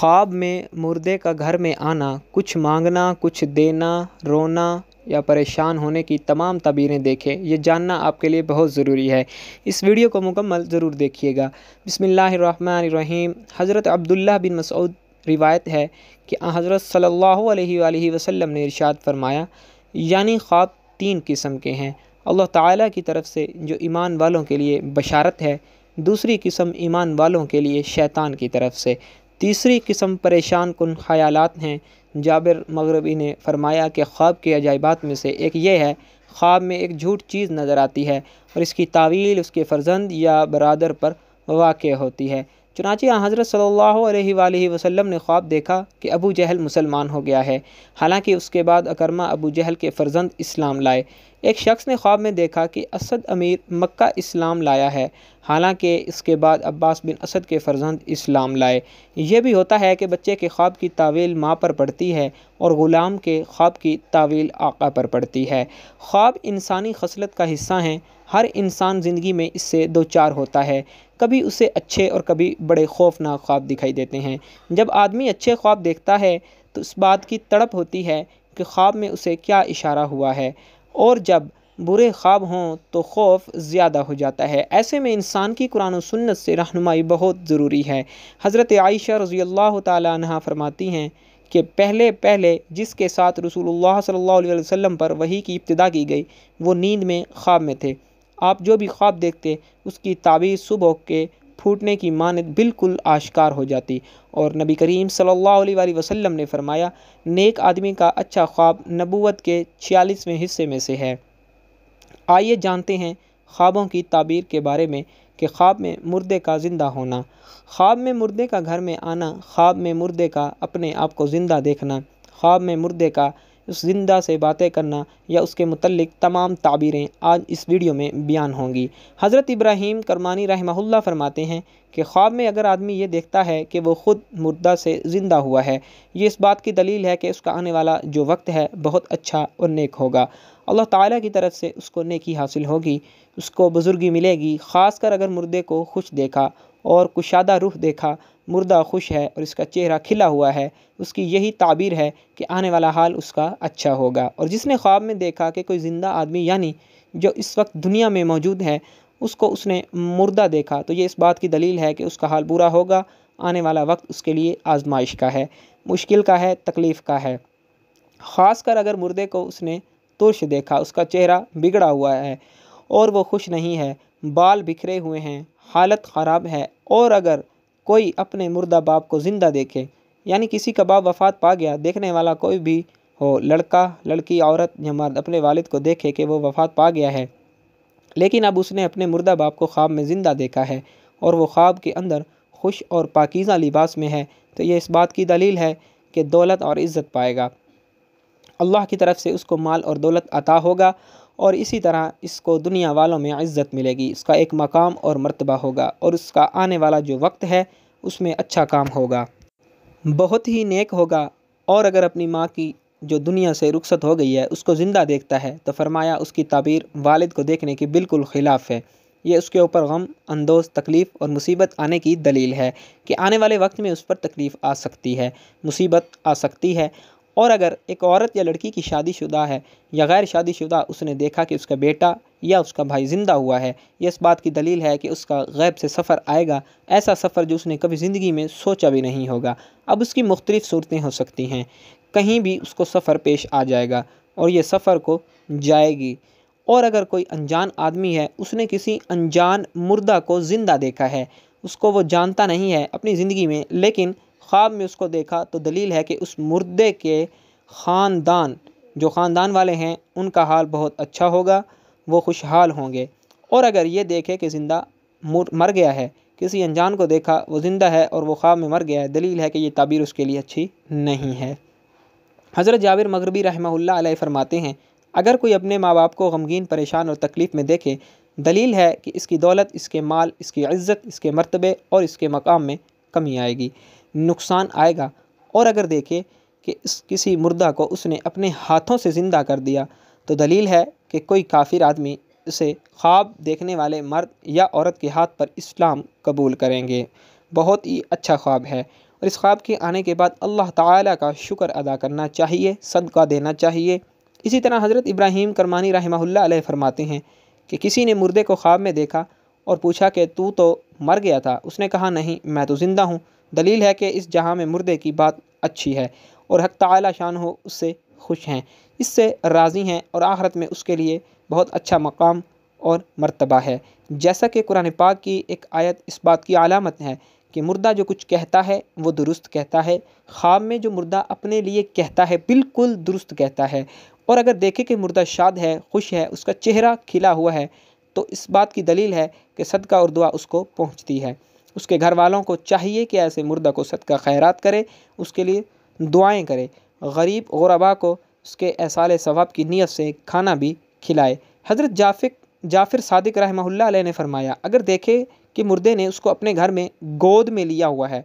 ख्वाब में मुर्दे का घर में आना कुछ मांगना कुछ देना रोना या परेशान होने की तमाम तबीरें देखें यह जानना आपके लिए बहुत ज़रूरी है इस वीडियो को मुकम्मल ज़रूर देखिएगा बसमीम हज़रत अब्दुल्ला बिन मसूद रिवायत है कि हज़रत सल्ला वसम ने इरशाद फरमाया यानी ख्वाब तीन किस्म के हैं अल्लाह ताला की तरफ से जो ईमान वालों के लिए बशारत है दूसरी किस्म ईमान वालों के लिए शैतान की तरफ से तीसरी किस्म परेशान कन ख्याल हैं जाबिर मगरबी ने फरमाया कि ख्वाब के अजायबात में से एक ये है ख्वाब में एक झूठ चीज़ नज़र आती है और इसकी तावील उसके फ़र्जंद या बरदर पर वाक़ होती है चुनाची हज़रत सल्ला वसलम ने ख्वाब देखा कि अबू जहल मुसलमान हो गया है हालांकि उसके बाद अकरमा अबू जहल के फ़र्जंद इस्लाम लाए एक शख्स ने ख्वाब में देखा कि असद अमीर मक्का इस्लाम लाया है हालांकि इसके बाद अब्बास बिन असद के फर्जंद इस्लाम लाए यह भी होता है कि बच्चे के ख्वाब की तावील माँ पर पड़ती है और ग़ुलाम के ख्वाब की तावील आका पर पड़ती है ख्वाब इंसानी खसलत का हिस्सा हैं हर इंसान ज़िंदगी में इससे दो चार होता है कभी उसे अच्छे और कभी बड़े खौफनाक ख्वाब दिखाई देते हैं जब आदमी अच्छे ख्वाब देखता है तो इस बात की तड़प होती है कि ख्वाब में उसे क्या इशारा हुआ है और जब बुरे ख्वाब हों तो खौफ ज़्यादा हो जाता है ऐसे में इंसान की कुरान सुन्नत से रहनुमाई बहुत ज़रूरी है हज़रत आयशा रज़ी अल्लाह तह फरमाती हैं कि पहले पहले जिसके साथ रसूलुल्लाह सल्लल्लाहु अलैहि वसल्लम पर वही की इब्तदा की गई वो नींद में ख्वाब में थे आप जो भी ख्वाब देखते उसकी ताबीर सुबह के फूटने की मानद बिल्कुल आश्कार हो जाती और नबी करीम सल्लल्लाहु अलैहि वसल्लम ने फरमाया नेक आदमी का अच्छा ख्वाब नबूवत के छियालीसवें हिस्से में से है आइए जानते हैं ख्वाबों की ताबीर के बारे में कि ख्वाब में मुर्दे का ज़िंदा होना ख्वाब में मुर्दे का घर में आना ख्वाब में मुर्दे का अपने आप को ज़िंदा देखना ख्वाब में मुर्दे का उस जिंदा से बातें करना या उसके मतलब तमाम ताबीरें आज इस वीडियो में बयान होंगी हज़रत इब्राहिम करमानी रहमहुल्ला फरमाते हैं कि ख्वाब में अगर आदमी ये देखता है कि वो ख़ुद मुर्दा से ज़िंदा हुआ है ये इस बात की दलील है कि उसका आने वाला जो वक्त है बहुत अच्छा और नेक होगा अल्लाह ताला की तरफ से उसको नेकी हासिल होगी उसको बुज़ुर्गी मिलेगी ख़ास कर अगर मुर्दे को खुश देखा और कुशादा रूह देखा मुर्दा खुश है और इसका चेहरा खिला हुआ है उसकी यही ताबीर है कि आने वाला हाल उसका अच्छा होगा और जिसने ख्वाब में देखा कि कोई ज़िंदा आदमी यानी जो इस वक्त दुनिया में मौजूद है उसको उसने मुर्दा देखा तो ये इस बात की दलील है कि उसका हाल बुरा होगा आने वाला वक्त उसके लिए आजमाइश का है मुश्किल का है तकलीफ़ का है ख़ास कर अगर मुर्दे को उसने तुर्श देखा उसका चेहरा बिगड़ा हुआ है और वो खुश नहीं है बाल बिखरे हुए हैं हालत ख़राब है और अगर कोई अपने मुर्दा बाप को ज़िंदा देखे यानी किसी का बाप वफ़ात पा गया देखने वाला कोई भी हो लड़का लड़की औरत या मर्द अपने वालिद को देखे कि वो वफ़ात पा गया है लेकिन अब उसने अपने मुर्दा बाप को ख्वाब में ज़िंदा देखा है और वो ख्वाब के अंदर खुश और पाकिज़ा लिबास में है तो यह इस बात की दलील है कि दौलत और इज़्ज़त पाएगा अल्लाह की तरफ से उसको माल और दौलत अता होगा और इसी तरह इसको दुनिया वालों में इज़्ज़त मिलेगी इसका एक मकाम और मरतबा होगा और उसका आने वाला जो वक्त है उसमें अच्छा काम होगा बहुत ही नेक होगा और अगर अपनी माँ की जो दुनिया से रुखसत हो गई है उसको ज़िंदा देखता है तो फरमाया उसकी ताबीर वालिद को देखने के बिल्कुल ख़िलाफ़ है ये उसके ऊपर गम अंदोज तकलीफ़ और मुसीबत आने की दलील है कि आने वाले वक्त में उस पर तकलीफ़ आ सकती है मुसीबत आ सकती है और अगर एक औरत या लड़की की शादीशुदा है या गैर शादीशुदा उसने देखा कि उसका बेटा या उसका भाई ज़िंदा हुआ है यह इस बात की दलील है कि उसका गैब से सफ़र आएगा ऐसा सफ़र जो उसने कभी ज़िंदगी में सोचा भी नहीं होगा अब उसकी मुख्तलिफ़ सूरतें हो सकती हैं कहीं भी उसको सफ़र पेश आ जाएगा और यह सफ़र को जाएगी और अगर कोई अनजान आदमी है उसने किसी अनजान मुर्दा को ज़िंदा देखा है उसको वो जानता नहीं है अपनी ज़िंदगी में लेकिन ख्वाब में उसको देखा तो दलील है कि उस मुर्दे के ख़ानदान जो ख़ानदान वाले हैं उनका हाल बहुत अच्छा होगा वो खुशहाल होंगे और अगर ये देखे कि ज़िंदा मर गया है किसी अनजान को देखा वो ज़िंदा है और वो ख्वाब में मर गया है दलील है कि ये ताबीर उसके लिए अच्छी नहीं है हज़रत जाविर मगरबी रहमल्ला फरमाते हैं अगर कोई अपने माँ बाप को गमगीन परेशान और तकलीफ़ में देखे दलील है कि इसकी दौलत इसके माल इसकी इज़्ज़त इसके मरतबे और इसके मकाम में कमी आएगी नुकसान आएगा और अगर देखे कि इस किसी मुर्दा को उसने अपने हाथों से ज़िंदा कर दिया तो दलील है कि कोई काफिर आदमी इसे ख्वाब देखने वाले मर्द या औरत के हाथ पर इस्लाम कबूल करेंगे बहुत ही अच्छा ख्वाब है और इस ख्वाब के आने के बाद अल्लाह ताला का शुक्र अदा करना चाहिए सदका देना चाहिए इसी तरह हज़रत इब्राहीम करमानी रहमहुल्ला अलैह फरमाते हैं कि किसी ने मुर्दे को ख्वाब में देखा और पूछा कि तू तो मर गया था उसने कहा नहीं मैं तो ज़िंदा हूँ दलील है कि इस जहाँ में मुर्दे की बात अच्छी है और हक तला शान हो उससे खुश हैं इससे राज़ी हैं और आखरत में उसके लिए बहुत अच्छा मकाम और मर्तबा है जैसा कि कुरान पाक की एक आयत इस बात की आलामत है कि मुर्दा जो कुछ कहता है वो दुरुस्त कहता है ख्वाब में जो मुर्दा अपने लिए कहता है बिल्कुल दुरुस्त कहता है और अगर देखे कि मुर्दा शाद है खुश है उसका चेहरा खिला हुआ है तो इस बात की दलील है कि सदका और दुआ उसको पहुँचती है उसके घर वालों को चाहिए कि ऐसे मुर्दा को सदका खैरात करे उसके लिए दुआएं करे गरीब गरबा को उसके एसाल सवाब की नीयत से खाना भी खिलाए हज़रत जाफिक जाफिर सादिक रहमहुल्ला ने फरमाया अगर देखे कि मुर्दे ने उसको अपने घर में गोद में लिया हुआ है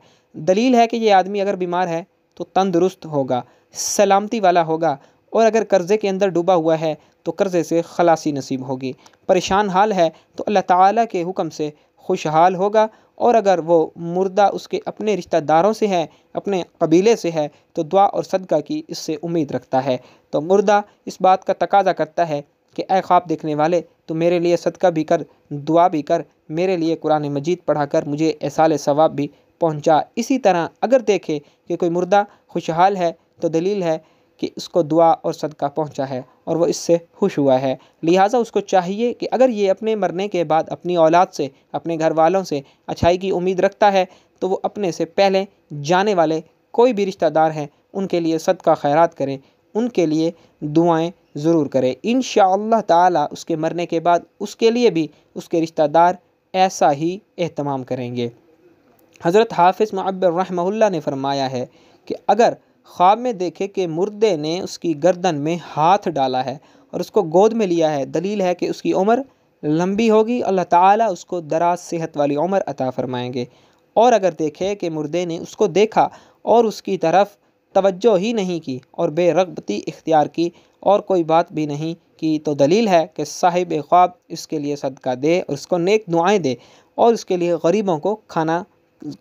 दलील है कि ये आदमी अगर बीमार है तो तंदुरुस्त होगा सलामती वाला होगा और अगर कर्ज़े के अंदर डूबा हुआ है तो कर्ज़े से खलासी नसीब होगी परेशान हाल है तो अल्लाह ताला के हुक्म से खुशहाल होगा और अगर वो मुर्दा उसके अपने रिश्तेदारों से है अपने कबीले से है तो दुआ और सदका की इससे उम्मीद रखता है तो मुर्दा इस बात का तकाजा करता है कि ए ख्वाब देखने वाले तो मेरे लिए सदका भी कर दुआ भी कर मेरे लिए कुरान मजीद पढ़ा कर मुझे एसाल सवाब भी पहुँचा इसी तरह अगर देखे कि कोई मुर्दा खुशहाल है तो दलील है कि उसको दुआ और सदका पहुंचा है और वो इससे खुश हुआ है लिहाजा उसको चाहिए कि अगर ये अपने मरने के बाद अपनी औलाद से अपने घर वालों से अच्छाई की उम्मीद रखता है तो वो अपने से पहले जाने वाले कोई भी रिश्तेदार हैं उनके लिए सदका खैरात करें उनके लिए दुआएं ज़रूर करें इन ताला उसके मरने के बाद उसके लिए भी उसके रिश्तेदार ऐसा ही अहतमाम करेंगे हज़रत हाफिज़ मब्बरहमल्ला ने फरमाया है कि अगर ख्वाब में देखे कि मुर्दे ने उसकी गर्दन में हाथ डाला है और उसको गोद में लिया है दलील है कि उसकी उम्र लंबी होगी अल्लाह ताला उसको दराज सेहत वाली उम्र अता फरमाएंगे और अगर देखे कि मुर्दे ने उसको देखा और उसकी तरफ तवज्जो ही नहीं की और बेरगबती इख्तियार की और कोई बात भी नहीं की तो दलील है कि साहिब ख्वाब इसके लिए सदका दे और उसको नेक दुआएं दे और उसके लिए गरीबों को खाना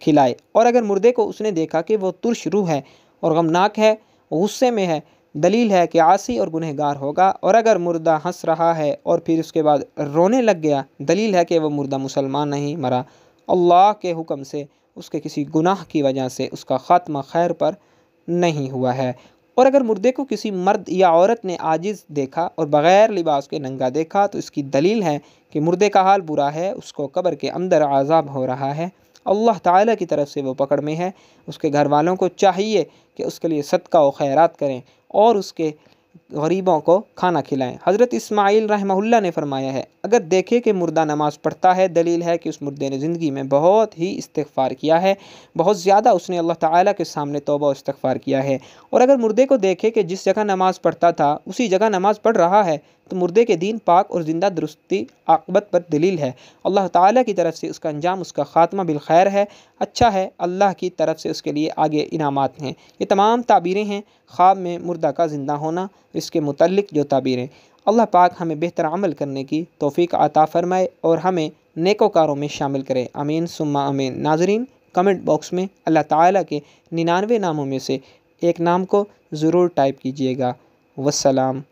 खिलाए और अगर मुर्दे को उसने देखा कि वो तुरश रूह है और गमनाक है गुस्से में है दलील है कि आसी और गुनहगार होगा और अगर मुर्दा हंस रहा है और फिर उसके बाद रोने लग गया दलील है कि वह मुर्दा मुसलमान नहीं मरा अल्लाह के हुक्म से उसके किसी गुनाह की वजह से उसका ख़ात्मा खैर पर नहीं हुआ है और अगर मुर्दे को किसी मर्द या औरत ने आजिज़ देखा और बग़ैर लिबास के नंगा देखा तो इसकी दलील है कि मुर्दे का हाल बुरा है उसको कब्र के अंदर आज़ाब हो रहा है अल्लाह ताला की तरफ से वो पकड़ में है उसके घर वालों को चाहिए कि उसके लिए सदका व खैरात करें और उसके गरीबों को खाना खिलाएं हज़रत इस्माइल रहमहुल्ला ने फरमाया है अगर देखे कि मुर्दा नमाज़ पढ़ता है दलील है कि उस मुर्दे ने ज़िंदगी में बहुत ही इस्तफ़ार किया है बहुत ज़्यादा उसने अल्लाह ताला के सामने तोबा इस्तफ़ार किया है और अगर मुर्दे को देखे कि जिस जगह नमाज़ पढ़ता था उसी जगह नमाज़ पढ़ रहा है तो मुर्दे के दीन पाक और ज़िंदा दुरुस्ती आकबत पर दलील है अल्लाह ताला की तरफ से उसका अंजाम उसका ख़ात्मा बिलखैर है अच्छा है अल्लाह की तरफ से उसके लिए आगे इनामत हैं ये तमाम ताबीरें हैं ख्वाब में मुर्दा का ज़िंदा होना इसके मुतलक जो ताबीरें अल्लाह पाक हमें बेहतर अमल करने की तोफ़ी आता फ़रमाए और हमें नेकोकारों में शामिल करें अमीन सुम्मा अमीन नाजरीन कमेंट बॉक्स में अल्लाह ताला के निन्यानवे नामों में से एक नाम को ज़रूर टाइप कीजिएगा वसलाम